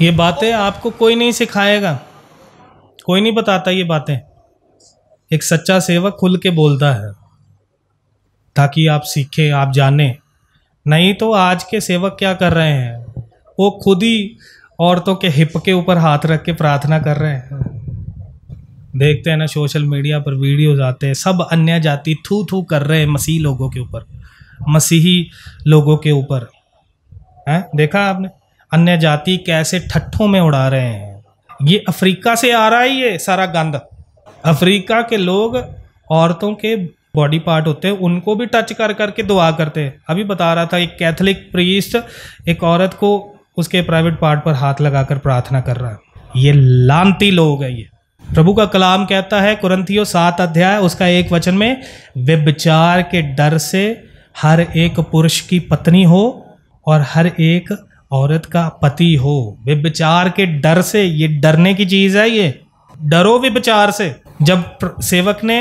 ये बातें आपको कोई नहीं सिखाएगा कोई नहीं बताता ये बातें एक सच्चा सेवक खुल के बोलता है ताकि आप सीखें आप जाने नहीं तो आज के सेवक क्या कर रहे हैं वो खुद ही औरतों के हिप के ऊपर हाथ रख के प्रार्थना कर रहे हैं देखते हैं ना सोशल मीडिया पर वीडियोज आते हैं सब अन्य जाति थू थू कर रहे हैं मसीह लोगों के ऊपर मसीही लोगों के ऊपर हैं देखा आपने अन्य जाति कैसे ठट्ठों में उड़ा रहे हैं ये अफ्रीका से आ रहा है ये सारा गंद अफ्रीका के लोग औरतों के बॉडी पार्ट होते हैं उनको भी टच कर करके दुआ करते हैं अभी बता रहा था एक कैथलिक प्रीस्ट एक औरत को उसके प्राइवेट पार्ट पर हाथ लगाकर प्रार्थना कर रहा है ये लानती लोग है ये प्रभु का कलाम कहता है कुरंथियो सात अध्याय उसका एक वचन में व्यभिचार के डर से हर एक पुरुष की पत्नी हो और हर एक औरत का पति हो विचार के डर से ये डरने की चीज है ये डरो विचार से जब सेवक ने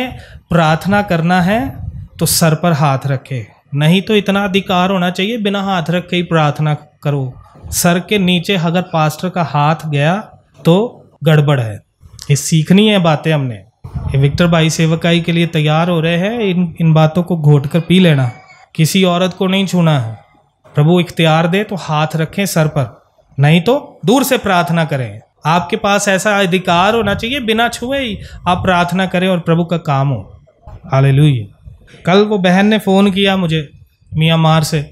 प्रार्थना करना है तो सर पर हाथ रखे नहीं तो इतना अधिकार होना चाहिए बिना हाथ रखे ही प्रार्थना करो सर के नीचे अगर पास्टर का हाथ गया तो गड़बड़ है ये सीखनी है बातें हमने ये विक्टर भाई सेवकाई के लिए तैयार हो रहे हैं इन इन बातों को घोट कर पी लेना किसी औरत को नहीं छूना है प्रभु इख्तियार दे तो हाथ रखें सर पर नहीं तो दूर से प्रार्थना करें आपके पास ऐसा अधिकार होना चाहिए बिना छुए ही आप प्रार्थना करें और प्रभु का काम हो आले कल वो बहन ने फ़ोन किया मुझे मियाँ मार से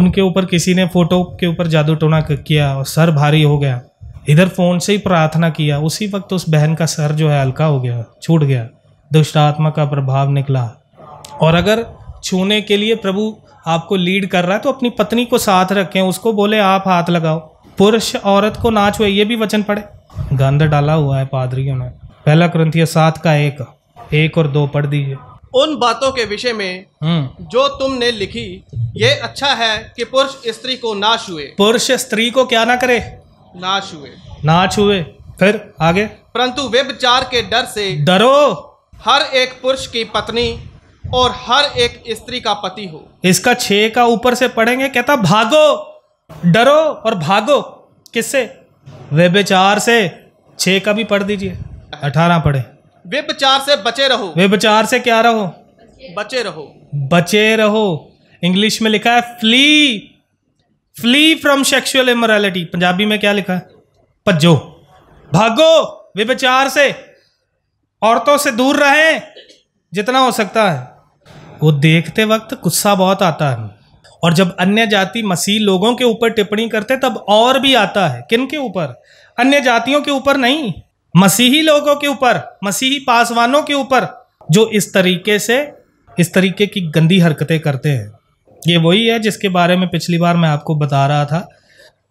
उनके ऊपर किसी ने फ़ोटो के ऊपर जादू टोना किया और सर भारी हो गया इधर फ़ोन से ही प्रार्थना किया उसी वक्त उस बहन का सर जो है हल्का हो गया छूट गया दुष्ट आत्मा का प्रभाव निकला और अगर छूने के लिए प्रभु आपको लीड कर रहा है तो अपनी पत्नी को साथ रखें उसको बोले आप हाथ लगाओ पुरुष औरत को ना छुए ये भी वचन पढ़े गंध डाला हुआ है पादरियों ने पहला क्रंथिय सात का एक एक और दो पढ़ दीजिए उन बातों के विषय में हम्म। जो तुमने लिखी ये अच्छा है कि पुरुष स्त्री को ना छुए पुरुष स्त्री को क्या ना करे ना छुए ना छुए फिर आगे परंतु विचार के डर से डरो हर एक पुरुष की पत्नी और हर एक स्त्री का पति हो इसका छह का ऊपर से पढ़ेंगे कहता भागो डरो और भागो किससे व्यभिचार से छह का भी पढ़ दीजिए अठारह पढ़े व्यभिचार से बचे रहो व्यभिचार से क्या रहो बचे रहो बचे रहो इंग्लिश में लिखा है flee flee from sexual immorality Punjabi में क्या लिखा है पज्जो भागो व्यभिचार से औरतों से दूर रहें जितना हो सकता है वो देखते वक्त गुस्सा बहुत आता है और जब अन्य जाति मसीह लोगों के ऊपर टिप्पणी करते तब और भी आता है किन के ऊपर अन्य जातियों के ऊपर नहीं मसीही लोगों के ऊपर मसीही पासवानों के ऊपर जो इस तरीके से इस तरीके की गंदी हरकतें करते हैं ये वही है जिसके बारे में पिछली बार मैं आपको बता रहा था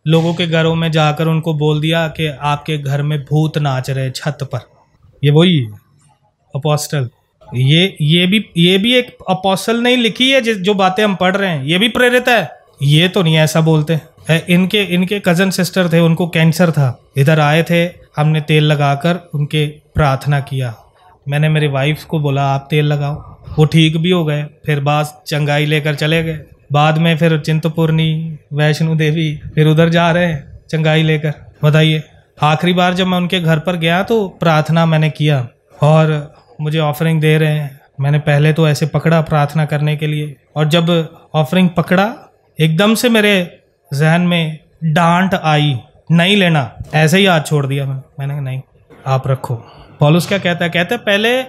लोगों के घरों में जाकर उनको बोल दिया कि आपके घर में भूत नाच रहे छत पर ये वही है अपोस्टल ये ये भी ये भी एक अपोसल नहीं लिखी है जो बातें हम पढ़ रहे हैं ये भी प्रेरित है ये तो नहीं ऐसा बोलते है इनके इनके कजन सिस्टर थे उनको कैंसर था इधर आए थे हमने तेल लगाकर उनके प्रार्थना किया मैंने मेरी वाइफ को बोला आप तेल लगाओ वो ठीक भी हो गए फिर बास चंगाई लेकर चले गए बाद में फिर चिंतपूर्णी वैष्णो देवी फिर उधर जा रहे हैं चंगाई लेकर बताइए आखिरी बार जब मैं उनके घर पर गया तो प्रार्थना मैंने किया और मुझे ऑफरिंग दे रहे हैं मैंने पहले तो ऐसे पकड़ा प्रार्थना करने के लिए और जब ऑफरिंग पकड़ा एकदम से मेरे जहन में डांट आई नहीं लेना ऐसे ही हाथ छोड़ दिया मैं मैंने कहा नहीं आप रखो पॉलुस क्या कहता है कहते है, पहले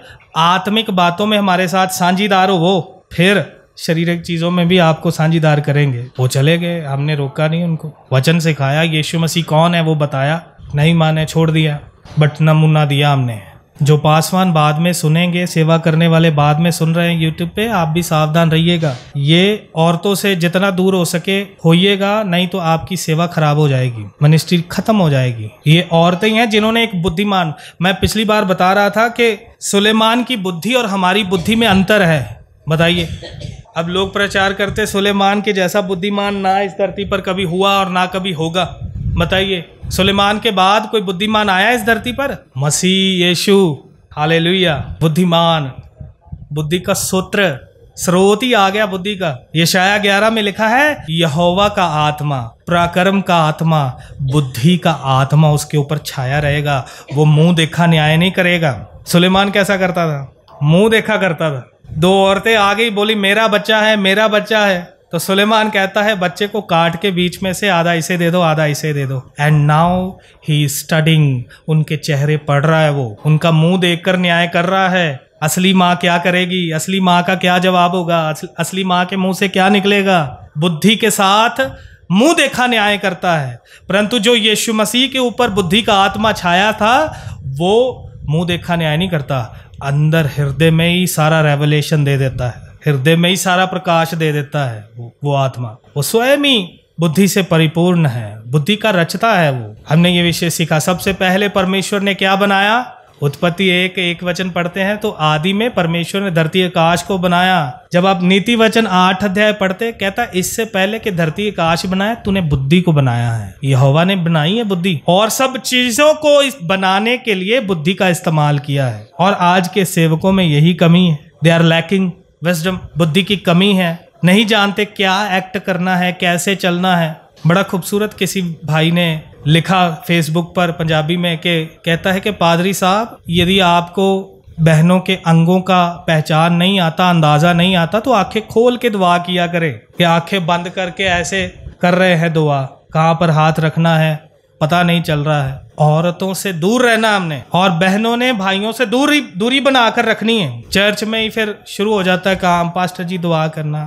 आत्मिक बातों में हमारे साथ साझीदार हो वो फिर शारीरिक चीज़ों में भी आपको साझीदार करेंगे वो चले गए हमने रोका नहीं उनको वचन सिखाया यीशु मसीह कौन है वो बताया नहीं माने छोड़ दिया बट नमूना दिया हमने जो पासवान बाद में सुनेंगे सेवा करने वाले बाद में सुन रहे हैं यूट्यूब पे आप भी सावधान रहिएगा ये औरतों से जितना दूर हो सके होइएगा नहीं तो आपकी सेवा खराब हो जाएगी मिनिस्ट्री खत्म हो जाएगी ये औरतें हैं जिन्होंने एक बुद्धिमान मैं पिछली बार बता रहा था कि सुलेमान की बुद्धि और हमारी बुद्धि में अंतर है बताइए अब लोग प्रचार करते सुलेमान के जैसा बुद्धिमान ना इस धरती पर कभी हुआ और ना कभी होगा बताइए सुलेमान के बाद कोई बुद्धिमान आया इस धरती पर मसीह यीशु हाले बुद्धिमान बुद्धि का सूत्र स्रोत ही आ गया बुद्धि का यशाया ग्यारह में लिखा है यहोवा का आत्मा पराक्रम का आत्मा बुद्धि का आत्मा उसके ऊपर छाया रहेगा वो मुंह देखा न्याय नहीं करेगा सुलेमान कैसा करता था मुंह देखा करता था दो औरतें आ गई बोली मेरा बच्चा है मेरा बच्चा है तो सुलेमान कहता है बच्चे को काट के बीच में से आधा इसे दे दो आधा इसे दे दो एंड नाउ ही स्टडिंग उनके चेहरे पढ़ रहा है वो उनका मुंह देखकर न्याय कर रहा है असली माँ क्या करेगी असली माँ का क्या जवाब होगा असली माँ के मुंह से क्या निकलेगा बुद्धि के साथ मुंह देखा न्याय करता है परंतु जो यीशु मसीह के ऊपर बुद्धि का आत्मा छाया था वो मुंह देखा न्याय नहीं करता अंदर हृदय में ही सारा रेवलेशन दे देता है हृदय में ही सारा प्रकाश दे देता है वो, वो आत्मा वो स्वयं ही बुद्धि से परिपूर्ण है बुद्धि का रचता है वो हमने ये विषय सीखा सबसे पहले परमेश्वर ने क्या बनाया उत्पत्ति एक एक वचन पढ़ते हैं तो आदि में परमेश्वर ने धरती आकाश को बनाया जब आप नीति वचन आठ अध्याय पढ़ते कहता इससे पहले कि धरती आकाश बनाया तूने बुद्धि को बनाया है यहोवा ने बनाई है बुद्धि और सब चीजों को इस बनाने के लिए बुद्धि का इस्तेमाल किया है और आज के सेवकों में यही कमी है दे आर लैकिंग विजडम बुद्धि की कमी है नहीं जानते क्या एक्ट करना है कैसे चलना है बड़ा खूबसूरत किसी भाई ने लिखा फेसबुक पर पंजाबी में के कहता है कि पादरी साहब यदि आपको बहनों के अंगों का पहचान नहीं आता अंदाज़ा नहीं आता तो आंखें खोल के दुआ किया करें कि आंखें बंद करके ऐसे कर रहे हैं दुआ कहाँ पर हाथ रखना है पता नहीं चल रहा है औरतों से दूर रहना हमने और बहनों ने भाइयों से दूरी दूरी बनाकर रखनी है चर्च में ही फिर शुरू हो जाता है काम पास्टर जी दुआ करना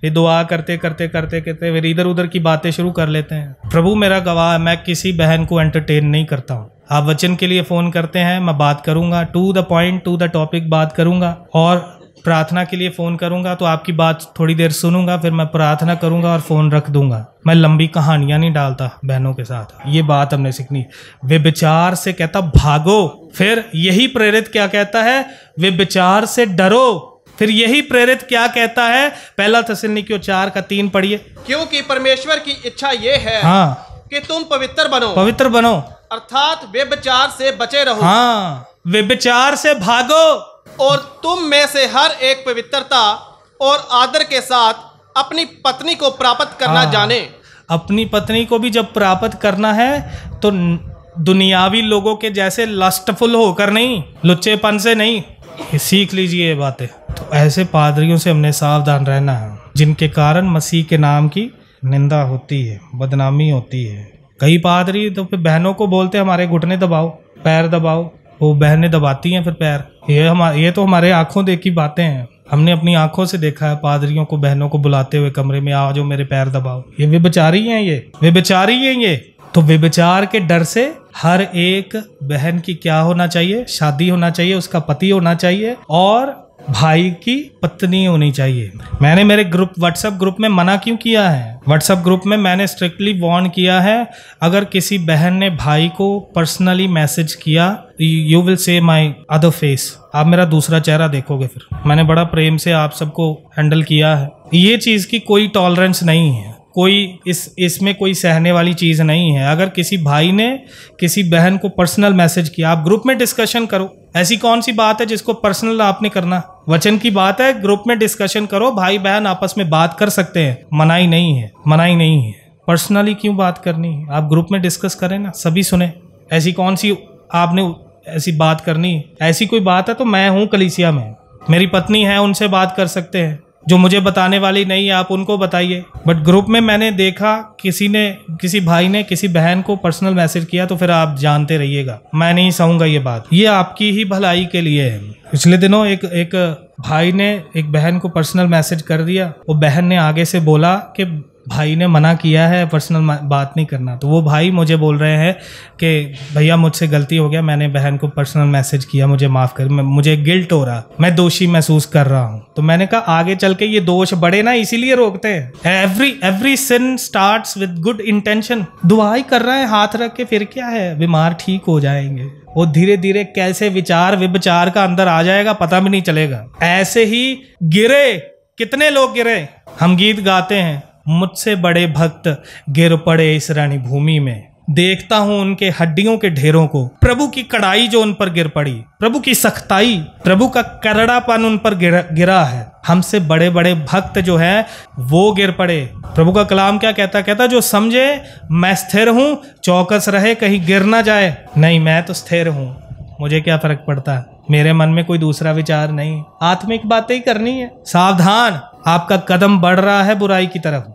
फिर दुआ करते करते करते करते फिर इधर उधर की बातें शुरू कर लेते हैं प्रभु मेरा गवाह है मैं किसी बहन को एंटरटेन नहीं करता हूँ आप वचन के लिए फ़ोन करते हैं मैं बात करूंगा to the point to the topic बात करूंगा और प्रार्थना के लिए फ़ोन करूंगा तो आपकी बात थोड़ी देर सुनूंगा फिर मैं प्रार्थना करूंगा और फ़ोन रख दूंगा मैं लंबी कहानियां नहीं डालता बहनों के साथ ये बात हमने सीखनी वे विचार से कहता भागो फिर यही प्रेरित क्या कहता है वे विचार से डरो फिर यही प्रेरित क्या कहता है पहला थसिलनी निको चार का तीन पढ़िए क्योंकि परमेश्वर की इच्छा ये है हाँ कि तुम पवित्र बनो पवित्र बनो अर्थात वे विचार से बचे रहो हाँ वे विचार से भागो और तुम में से हर एक पवित्रता और आदर के साथ अपनी पत्नी को प्राप्त करना आ, हाँ। जाने अपनी पत्नी को भी जब प्राप्त करना है तो दुनियावी लोगों के जैसे लस्टफुल होकर नहीं लुच्चेपन से नहीं सीख लीजिए ये बातें तो ऐसे पादरियों से हमने सावधान रहना है जिनके कारण मसीह के नाम की निंदा होती है बदनामी होती है कई पादरी तो फिर बहनों को बोलते हमारे घुटने दबाओ पैर दबाओ वो बहनें दबाती हैं फिर पैर ये हम ये तो हमारे आंखों देखी बातें हैं हमने अपनी आंखों से देखा है पादरियों को बहनों को बुलाते हुए कमरे में आ जाओ मेरे पैर दबाओ ये वे बेचारी हैं ये वे बेचारी हैं ये तो व्यभिचार के डर से हर एक बहन की क्या होना चाहिए शादी होना चाहिए उसका पति होना चाहिए और भाई की पत्नी होनी चाहिए मैंने मेरे ग्रुप व्हाट्सएप ग्रुप में मना क्यों किया है व्हाट्सएप ग्रुप में मैंने स्ट्रिक्टली वॉर्न किया है अगर किसी बहन ने भाई को पर्सनली मैसेज किया you will say my other face आप मेरा दूसरा चेहरा देखोगे फिर मैंने बड़ा प्रेम से आप सबको हैंडल किया है ये चीज़ की कोई टॉलरेंस नहीं है कोई इस इसमें कोई सहने वाली चीज़ नहीं है अगर किसी भाई ने किसी बहन को पर्सनल मैसेज किया आप ग्रुप में डिस्कशन करो ऐसी कौन सी बात है जिसको पर्सनल आपने करना वचन की बात है ग्रुप में डिस्कशन करो भाई बहन आपस में बात कर सकते हैं मनाही नहीं है मनाही नहीं है पर्सनली क्यों बात करनी है आप ग्रुप में डिस्कस करें ना सभी सुने ऐसी कौन सी आपने ऐसी बात करनी है ऐसी कोई बात है तो मैं हूँ कलीसिया में मेरी पत्नी है उनसे बात कर सकते हैं जो मुझे बताने वाली नहीं है आप उनको बताइए बट ग्रुप में मैंने देखा किसी ने किसी भाई ने किसी बहन को पर्सनल मैसेज किया तो फिर आप जानते रहिएगा मैं नहीं सहूंगा ये बात ये आपकी ही भलाई के लिए है पिछले दिनों एक एक भाई ने एक बहन को पर्सनल मैसेज कर दिया वो बहन ने आगे से बोला कि भाई ने मना किया है पर्सनल बात नहीं करना तो वो भाई मुझे बोल रहे हैं कि भैया मुझसे गलती हो गया मैंने बहन को पर्सनल मैसेज किया मुझे माफ़ कर मुझे गिल्ट हो रहा मैं दोषी महसूस कर रहा हूँ तो मैंने कहा आगे चल के ये दोष बड़े ना इसीलिए रोकते हैं every every sin start with good intention दुआई कर रहा है हाथ रख के फिर क्या है बीमार ठीक हो जाएंगे वो धीरे धीरे कैसे विचार विचार का अंदर आ जाएगा पता भी नहीं चलेगा ऐसे ही गिरे कितने लोग गिरे हम गीत गाते हैं मुझसे बड़े भक्त गिर पड़े इस भूमि में देखता हूं उनके हड्डियों के ढेरों को प्रभु की कड़ाई जो उन पर गिर पड़ी प्रभु की सख्ताई प्रभु का करड़ापन उन पर गिरा है हमसे बड़े बड़े भक्त जो है वो गिर पड़े प्रभु का कलाम क्या कहता कहता जो समझे मैं स्थिर हूं चौकस रहे कहीं गिर ना जाए नहीं मैं तो स्थिर हूं मुझे क्या फर्क पड़ता है मेरे मन में कोई दूसरा विचार नहीं आत्मिक बातें ही करनी है सावधान आपका कदम बढ़ रहा है बुराई की तरफ